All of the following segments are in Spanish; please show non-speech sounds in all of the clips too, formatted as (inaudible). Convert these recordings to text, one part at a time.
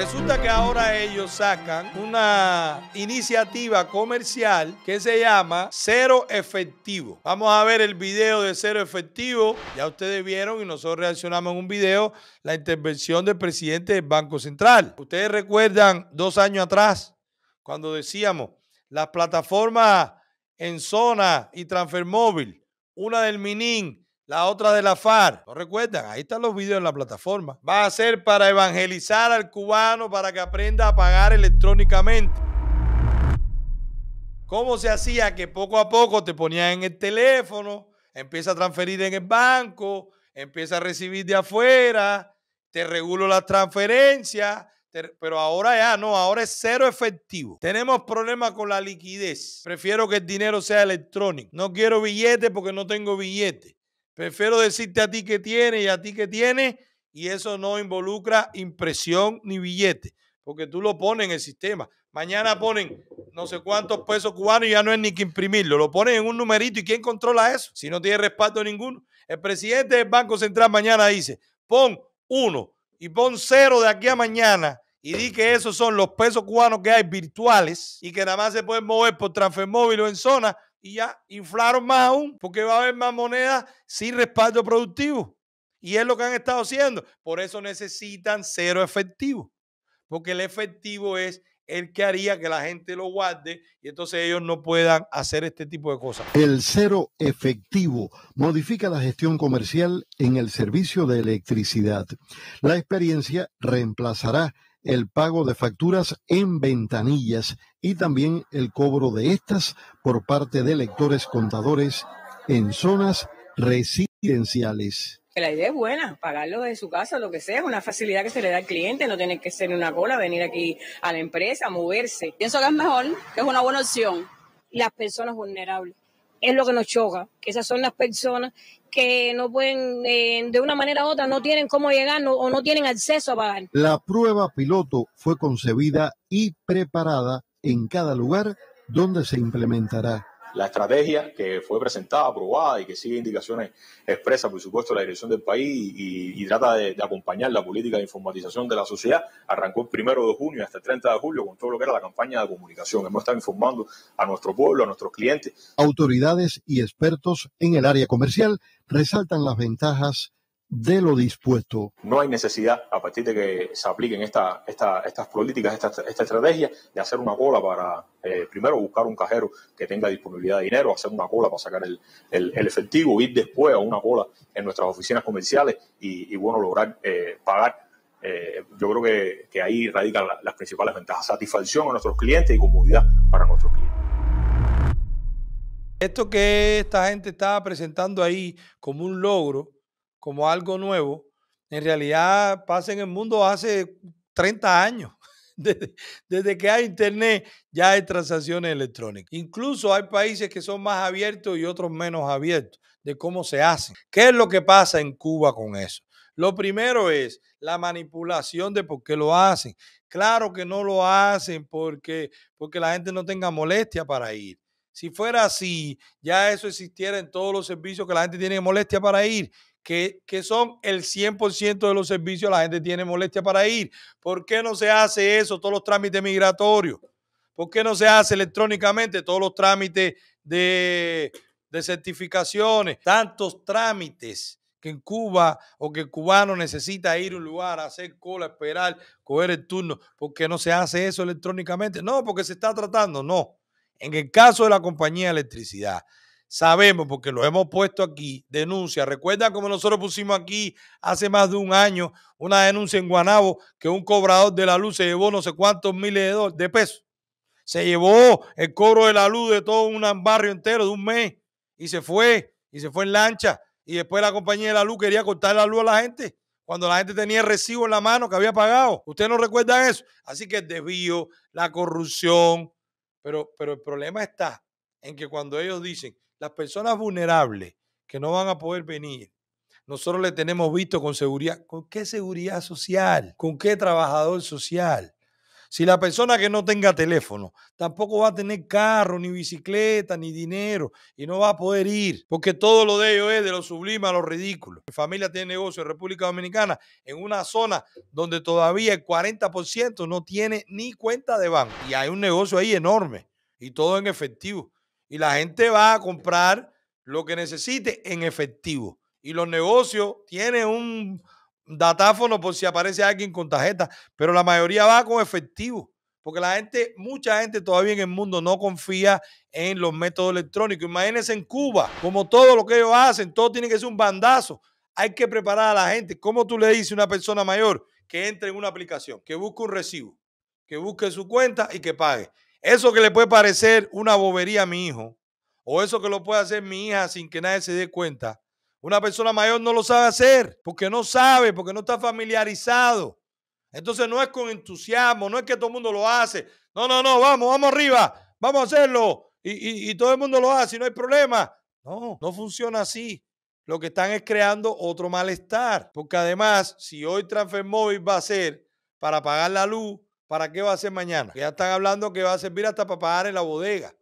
Resulta que ahora ellos sacan una iniciativa comercial que se llama Cero Efectivo. Vamos a ver el video de Cero Efectivo. Ya ustedes vieron y nosotros reaccionamos en un video la intervención del presidente del Banco Central. Ustedes recuerdan dos años atrás cuando decíamos las plataformas en zona y transfer móvil, una del Minin la otra de la FARC. ¿No recuerdan? Ahí están los videos en la plataforma. Va a ser para evangelizar al cubano para que aprenda a pagar electrónicamente. ¿Cómo se hacía que poco a poco te ponían en el teléfono, empieza a transferir en el banco, empieza a recibir de afuera, te regulo las transferencias? Pero ahora ya no, ahora es cero efectivo. Tenemos problemas con la liquidez. Prefiero que el dinero sea electrónico. No quiero billetes porque no tengo billetes. Prefiero decirte a ti que tiene y a ti que tiene, y eso no involucra impresión ni billete, porque tú lo pones en el sistema. Mañana ponen no sé cuántos pesos cubanos y ya no es ni que imprimirlo, lo ponen en un numerito y ¿quién controla eso? Si no tiene respaldo ninguno. El presidente del Banco Central mañana dice, pon uno y pon cero de aquí a mañana y di que esos son los pesos cubanos que hay virtuales y que nada más se pueden mover por transfer móvil o en zona y ya inflaron más aún porque va a haber más monedas sin respaldo productivo. Y es lo que han estado haciendo. Por eso necesitan cero efectivo, porque el efectivo es el que haría que la gente lo guarde y entonces ellos no puedan hacer este tipo de cosas. El cero efectivo modifica la gestión comercial en el servicio de electricidad. La experiencia reemplazará el pago de facturas en ventanillas y también el cobro de estas por parte de lectores contadores en zonas residenciales. La idea es buena, pagarlo de su casa, lo que sea, es una facilidad que se le da al cliente, no tiene que ser una cola, venir aquí a la empresa, moverse. Pienso que es mejor, que es una buena opción. Las personas vulnerables es lo que nos choca, que esas son las personas que no pueden, eh, de una manera u otra, no tienen cómo llegar o no tienen acceso a pagar. La prueba piloto fue concebida y preparada en cada lugar donde se implementará la estrategia que fue presentada, aprobada y que sigue indicaciones expresas, por supuesto, la dirección del país y, trata de, acompañar la política de informatización de la sociedad, arrancó el primero de junio hasta el 30 de julio con todo lo que era la campaña de comunicación. Hemos estado informando a nuestro pueblo, a nuestros clientes. Autoridades y expertos en el área comercial resaltan las ventajas de lo dispuesto. No hay necesidad, a partir de que se apliquen esta, estas políticas, esta, estrategia, de hacer una cola para, eh, primero, buscar un cajero que tenga disponibilidad de dinero, hacer una cola para sacar el, efectivo, ir después a una cola en nuestras oficinas comerciales y, bueno, lograr eh, pagar. Eh, yo creo que, ahí radican las principales ventajas, satisfacción a nuestros clientes y comodidad para nuestros clientes. Esto que esta gente está presentando ahí como un logro, como algo nuevo, en realidad pasa en el mundo hace 30 años. (laughs) Desde, que hay internet ya hay transacciones electrónicas. Incluso hay países que son más abiertos y otros menos abiertos de cómo se hacen. ¿Qué es lo que pasa en Cuba con eso? Lo primero es la manipulación de por qué lo hacen. Claro que no lo hacen porque, porque la gente no tenga molestia para ir. Si fuera así, ya eso existiera en todos los servicios que la gente tiene molestia para ir que, son el 100% de los servicios, la gente tiene molestia para ir. ¿Por qué no se hace eso, todos los trámites migratorios? ¿Por qué no se hace electrónicamente todos los trámites de, certificaciones? Tantos trámites que en Cuba o que el cubano necesita ir a un lugar, hacer cola, esperar, coger el turno, ¿Por qué no se hace eso electrónicamente. No, porque se está tratando, no. En el caso de la compañía de electricidad, sabemos porque lo hemos puesto aquí, denuncia. Recuerda como nosotros pusimos aquí hace más de un año una denuncia en Guanabo que un cobrador de la luz se llevó no sé cuántos miles de pesos. Se llevó el cobro de la luz de todo un barrio entero de un mes y se fue, y se fue en lancha. Y después la compañía de la luz quería cortar la luz a la gente cuando la gente tenía recibo en la mano que había pagado. Ustedes no recuerdan eso. Así que el desvío, la corrupción. Pero, pero el problema está en que cuando ellos dicen, las personas vulnerables que no van a poder venir, nosotros le tenemos visto con seguridad. ¿Con qué seguridad social? ¿Con qué trabajador social? Si la persona que no tenga teléfono tampoco va a tener carro, ni bicicleta, ni dinero, y no va a poder ir, porque todo lo de ellos es de lo sublime a lo ridículo. Mi familia tiene negocio en República Dominicana, en una zona donde todavía el 40% no tiene ni cuenta de banco. Y hay un negocio ahí enorme, y todo en efectivo. Y la gente va a comprar lo que necesite en efectivo. Y los negocios tienen un datáfono por si aparece alguien con tarjeta, pero la mayoría va con efectivo. Porque la gente, mucha gente todavía en el mundo no confía en los métodos electrónicos. Imagínense en Cuba, como todo lo que ellos hacen, todo tiene que ser un bandazo. Hay que preparar a la gente. ¿Cómo tú le dices a una persona mayor que entre en una aplicación, que busque un recibo, que busque su cuenta y que pague? Eso que le puede parecer una bobería a mi hijo, o eso que lo puede hacer mi hija sin que nadie se dé cuenta, una persona mayor no lo sabe hacer, porque no sabe, porque no está familiarizado. Entonces no es con entusiasmo, no es que todo el mundo lo hace. No, no, no, vamos, vamos arriba, vamos a hacerlo. Y, todo el mundo lo hace y no hay problema. No, no funciona así. Lo que están es creando otro malestar. Porque además, si hoy Transfer va a ser para pagar la luz, ¿Para qué va a ser mañana? Ya están hablando que va a servir hasta para pagar en la bodega.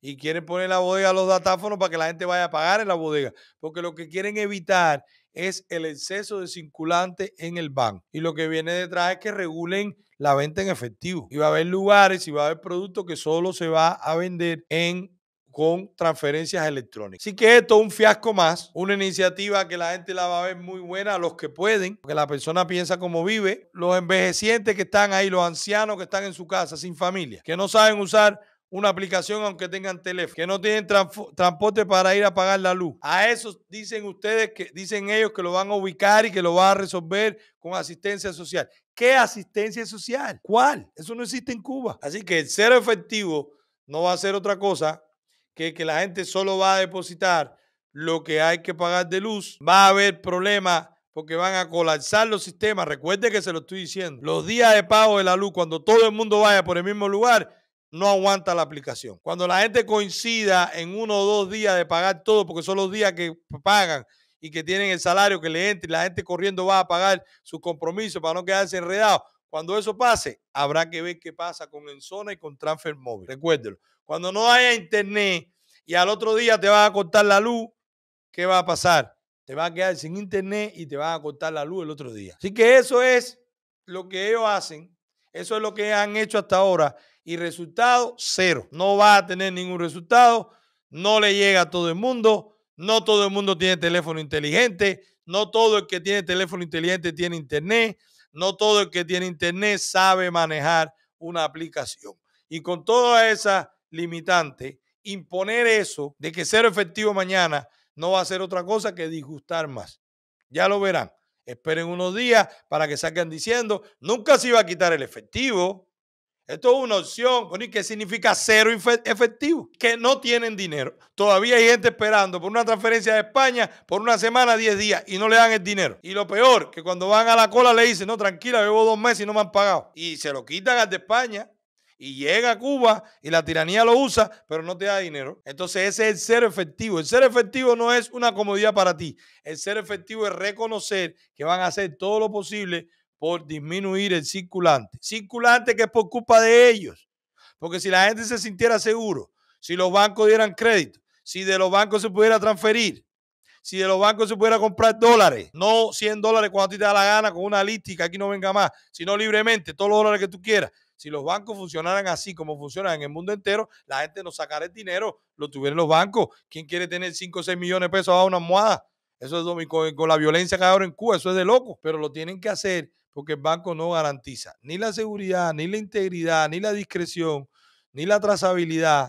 Y quieren poner la bodega los datáfonos para que la gente vaya a pagar en la bodega. Porque lo que quieren evitar es el exceso de circulante en el banco. Y lo que viene detrás es que regulen la venta en efectivo. Y va a haber lugares y va a haber productos que solo se va a vender en con transferencias electrónicas. Así que esto es un fiasco más, una iniciativa que la gente la va a ver muy buena, a los que pueden, porque la persona piensa cómo vive, los envejecientes que están ahí, los ancianos que están en su casa sin familia, que no saben usar una aplicación aunque tengan teléfono, que no tienen transporte para ir a pagar la luz. A eso dicen ustedes que dicen ellos que lo van a ubicar y que lo van a resolver con asistencia social. ¿Qué asistencia social? ¿Cuál? Eso no existe en Cuba. Así que el cero efectivo no va a ser otra cosa que, la gente solo va a depositar lo que hay que pagar de luz, va a haber problemas porque van a colapsar los sistemas. Recuerde que se lo estoy diciendo. Los días de pago de la luz, cuando todo el mundo vaya por el mismo lugar, no aguanta la aplicación. Cuando la gente coincida en uno o dos días de pagar todo, porque son los días que pagan y que tienen el salario que le entre, la gente corriendo va a pagar sus compromisos para no quedarse enredado, cuando eso pase, habrá que ver qué pasa con Enzona y con Transfer Móvil. Recuérdelo. Cuando no haya internet y al otro día te van a cortar la luz, ¿qué va a pasar? Te va a quedar sin internet y te van a cortar la luz el otro día. Así que eso es lo que ellos hacen. Eso es lo que han hecho hasta ahora. Y resultado, cero. No va a tener ningún resultado. No le llega a todo el mundo. No todo el mundo tiene teléfono inteligente. No todo el que tiene teléfono inteligente tiene internet. No todo el que tiene internet sabe manejar una aplicación. Y con toda esa limitante, imponer eso de que ser efectivo mañana no va a ser otra cosa que disgustar más. Ya lo verán. Esperen unos días para que saquen diciendo, nunca se iba a quitar el efectivo, esto es una opción, que significa cero efectivo? Que no tienen dinero. Todavía hay gente esperando por una transferencia de España por una semana, 10 días y no le dan el dinero. Y lo peor, que cuando van a la cola le dicen, no, tranquila, llevo dos meses y no me han pagado. Y se lo quitan al de España y llega a Cuba y la tiranía lo usa, pero no te da dinero. Entonces ese es el ser efectivo. El ser efectivo no es una comodidad para ti. El ser efectivo es reconocer que van a hacer todo lo posible por disminuir el circulante. Circulante que es por culpa de ellos. Porque si la gente se sintiera seguro, si los bancos dieran crédito, si de los bancos se pudiera transferir, si de los bancos se pudiera comprar dólares, no 100 dólares cuando a ti te da la gana con una lística, aquí no venga más, sino libremente, todos los dólares que tú quieras. Si los bancos funcionaran así como funcionan en el mundo entero, la gente no sacara el dinero, lo tuvieran los bancos. ¿Quién quiere tener 5 o 6 millones de pesos a una almohada? Eso es con, con la violencia que hay ahora en Cuba, eso es de loco, pero lo tienen que hacer porque el banco no garantiza ni la seguridad, ni la integridad, ni la discreción, ni la trazabilidad,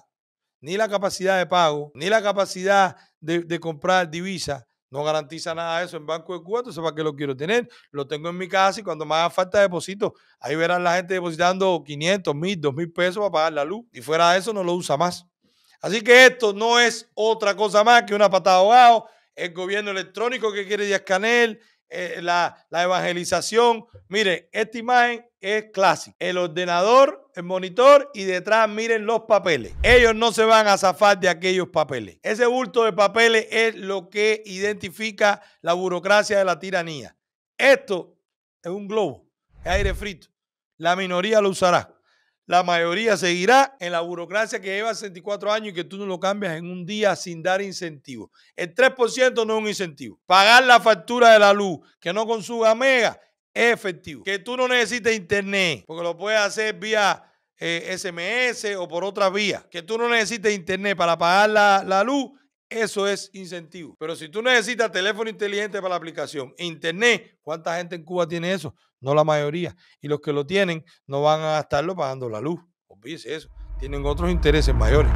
ni la capacidad de pago, ni la capacidad de, comprar divisas. No garantiza nada de eso en Banco de Cuba, entonces ¿para qué lo quiero tener? Lo tengo en mi casa y cuando me haga falta de depósito, ahí verán la gente depositando 500, 1000, 2000 pesos para pagar la luz. Y fuera de eso no lo usa más. Así que esto no es otra cosa más que una patada ahogado. El gobierno electrónico que quiere Díaz Canel, eh, la, la, evangelización. Miren, esta imagen es clásica. El ordenador, el monitor y detrás miren los papeles. Ellos no se van a zafar de aquellos papeles. Ese bulto de papeles es lo que identifica la burocracia de la tiranía. Esto es un globo, es aire frito. La minoría lo usará la mayoría seguirá en la burocracia que lleva 64 años y que tú no lo cambias en un día sin dar incentivo. El 3% no es un incentivo. Pagar la factura de la luz, que no consuma mega, es efectivo. Que tú no necesites internet, porque lo puedes hacer vía SMS eh, o por otra vía. Que tú no necesites internet para pagar la, la luz, eso es incentivo. Pero si tú necesitas teléfono inteligente para la aplicación, internet, ¿cuánta gente en Cuba tiene eso? No la mayoría. Y los que lo tienen no van a gastarlo pagando la luz. Olvídese eso. Tienen otros intereses mayores.